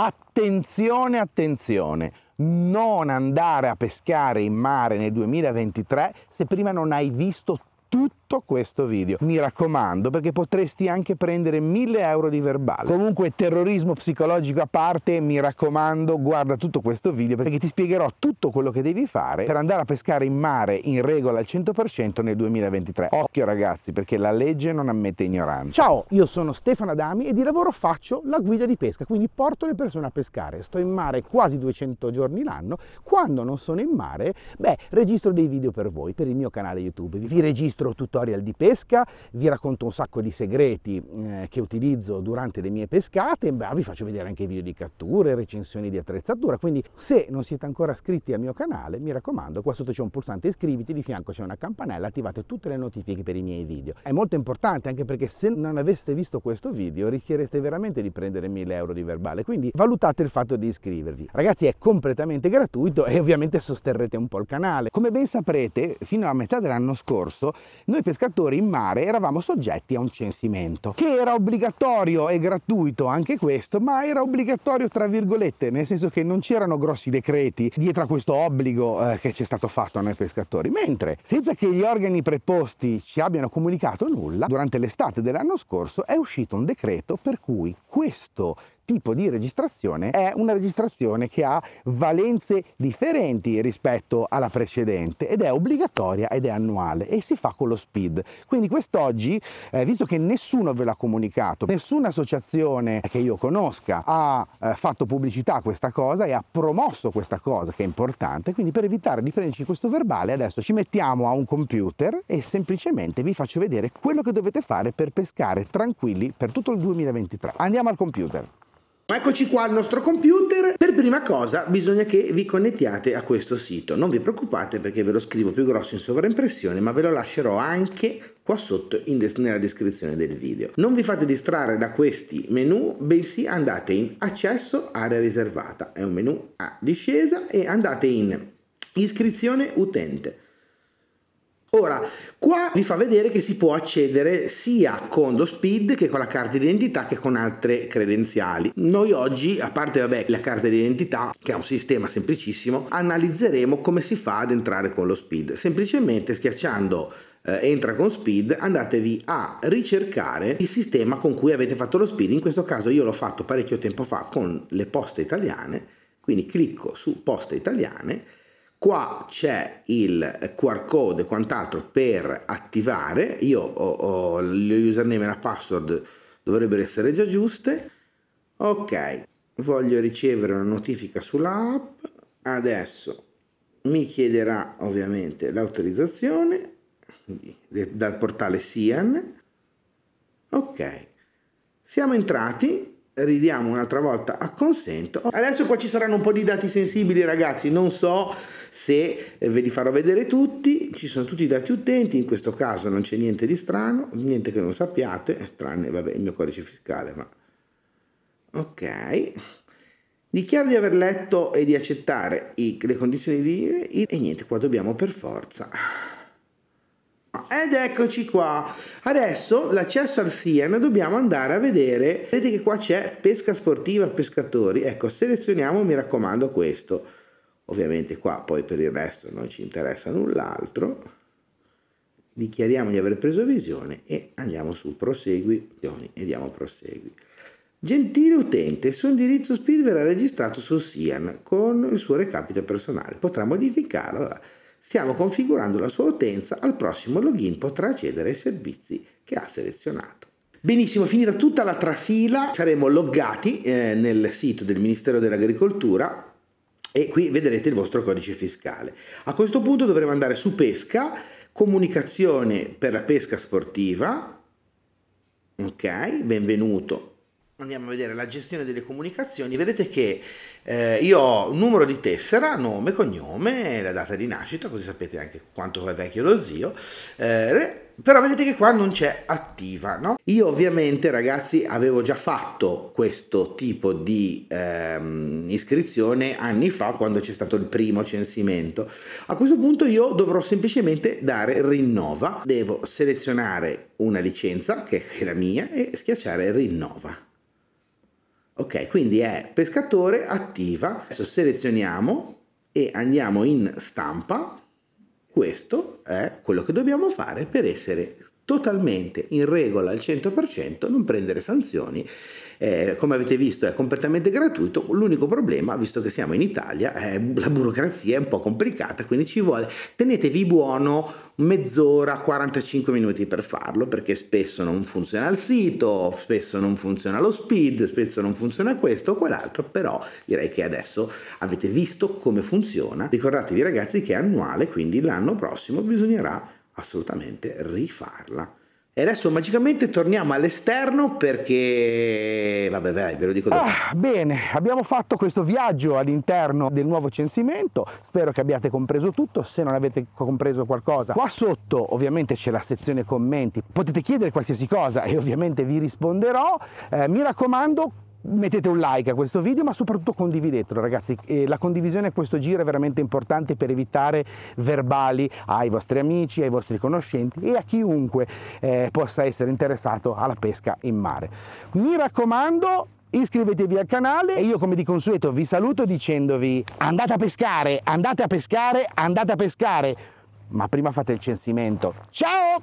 Attenzione, attenzione, non andare a pescare in mare nel 2023 se prima non hai visto tutti tutto questo video. Mi raccomando perché potresti anche prendere 1000 euro di verbale. Comunque terrorismo psicologico a parte, mi raccomando guarda tutto questo video perché ti spiegherò tutto quello che devi fare per andare a pescare in mare in regola al 100% nel 2023. Occhio ragazzi perché la legge non ammette ignoranza. Ciao, io sono Stefano Adami e di lavoro faccio la guida di pesca, quindi porto le persone a pescare. Sto in mare quasi 200 giorni l'anno, quando non sono in mare, beh, registro dei video per voi, per il mio canale YouTube. Vi registro tutto tutorial di pesca, vi racconto un sacco di segreti eh, che utilizzo durante le mie pescate, beh, vi faccio vedere anche video di catture, recensioni di attrezzatura, quindi se non siete ancora iscritti al mio canale, mi raccomando, qua sotto c'è un pulsante iscriviti, di fianco c'è una campanella, attivate tutte le notifiche per i miei video. È molto importante anche perché se non aveste visto questo video rischiereste veramente di prendere 1000 euro di verbale, quindi valutate il fatto di iscrivervi. Ragazzi è completamente gratuito e ovviamente sosterrete un po' il canale. Come ben saprete, fino alla metà dell'anno scorso noi pescatori in mare eravamo soggetti a un censimento, che era obbligatorio e gratuito anche questo, ma era obbligatorio tra virgolette, nel senso che non c'erano grossi decreti dietro a questo obbligo eh, che ci è stato fatto a noi pescatori, mentre senza che gli organi preposti ci abbiano comunicato nulla, durante l'estate dell'anno scorso è uscito un decreto per cui questo tipo di registrazione è una registrazione che ha valenze differenti rispetto alla precedente ed è obbligatoria ed è annuale e si fa con lo speed. Quindi quest'oggi, eh, visto che nessuno ve l'ha comunicato, nessuna associazione che io conosca ha eh, fatto pubblicità a questa cosa e ha promosso questa cosa che è importante, quindi per evitare di prenderci questo verbale adesso ci mettiamo a un computer e semplicemente vi faccio vedere quello che dovete fare per pescare tranquilli per tutto il 2023. Andiamo al computer. Eccoci qua al nostro computer, per prima cosa bisogna che vi connettiate a questo sito, non vi preoccupate perché ve lo scrivo più grosso in sovraimpressione ma ve lo lascerò anche qua sotto des nella descrizione del video. Non vi fate distrarre da questi menu, bensì andate in accesso area riservata, è un menu a discesa e andate in iscrizione utente Ora, qua vi fa vedere che si può accedere sia con lo speed che con la carta d'identità che con altre credenziali. Noi oggi, a parte vabbè, la carta d'identità, che è un sistema semplicissimo, analizzeremo come si fa ad entrare con lo speed. Semplicemente schiacciando eh, entra con speed andatevi a ricercare il sistema con cui avete fatto lo speed in questo caso io l'ho fatto parecchio tempo fa con le poste italiane quindi clicco su poste italiane Qua c'è il QR code e quant'altro per attivare, io ho, ho le username e la password dovrebbero essere già giuste. Ok, voglio ricevere una notifica sulla app, adesso mi chiederà ovviamente l'autorizzazione dal portale Sian. Ok, siamo entrati, ridiamo un'altra volta a consento. Adesso qua ci saranno un po' di dati sensibili ragazzi, non so se eh, ve li farò vedere tutti, ci sono tutti i dati utenti, in questo caso non c'è niente di strano, niente che non sappiate, tranne vabbè, il mio codice fiscale, ma ok. Dichiaro di aver letto e di accettare i, le condizioni di e niente, qua dobbiamo per forza ed eccoci qua. Adesso l'accesso al Sien dobbiamo andare a vedere. Vedete che qua c'è pesca sportiva, pescatori. Ecco, selezioniamo, mi raccomando, questo. Ovviamente qua poi per il resto non ci interessa null'altro. Dichiariamo di aver preso visione e andiamo su prosegui e diamo prosegui. Gentile utente, il suo indirizzo speed verrà registrato su Sian con il suo recapito personale. Potrà modificarlo Stiamo configurando la sua utenza, al prossimo login potrà accedere ai servizi che ha selezionato. Benissimo, finita tutta la trafila, saremo loggati eh, nel sito del Ministero dell'Agricoltura e qui vedrete il vostro codice fiscale. A questo punto dovremo andare su pesca, comunicazione per la pesca sportiva, ok, benvenuto andiamo a vedere la gestione delle comunicazioni, vedete che eh, io ho numero di tessera, nome, cognome, la data di nascita, così sapete anche quanto è vecchio lo zio, eh, però vedete che qua non c'è attiva, no? Io ovviamente ragazzi avevo già fatto questo tipo di ehm, iscrizione anni fa quando c'è stato il primo censimento. A questo punto io dovrò semplicemente dare rinnova, devo selezionare una licenza che è la mia e schiacciare rinnova. Ok, quindi è pescatore attiva. Adesso selezioniamo e andiamo in stampa. Questo è quello che dobbiamo fare per essere totalmente in regola al 100%, non prendere sanzioni, eh, come avete visto è completamente gratuito, l'unico problema, visto che siamo in Italia, è la burocrazia è un po' complicata, quindi ci vuole, tenetevi buono mezz'ora, 45 minuti per farlo, perché spesso non funziona il sito, spesso non funziona lo speed, spesso non funziona questo o quell'altro, però direi che adesso avete visto come funziona, ricordatevi ragazzi che è annuale, quindi l'anno prossimo bisognerà assolutamente rifarla. E adesso magicamente torniamo all'esterno perché... Vabbè, vai, ve lo dico dopo. Ah, bene, abbiamo fatto questo viaggio all'interno del nuovo censimento, spero che abbiate compreso tutto, se non avete compreso qualcosa. Qua sotto ovviamente c'è la sezione commenti, potete chiedere qualsiasi cosa e ovviamente vi risponderò. Eh, mi raccomando, mettete un like a questo video ma soprattutto condividetelo ragazzi eh, la condivisione a questo giro è veramente importante per evitare verbali ai vostri amici ai vostri conoscenti e a chiunque eh, possa essere interessato alla pesca in mare mi raccomando iscrivetevi al canale e io come di consueto vi saluto dicendovi andate a pescare andate a pescare andate a pescare ma prima fate il censimento ciao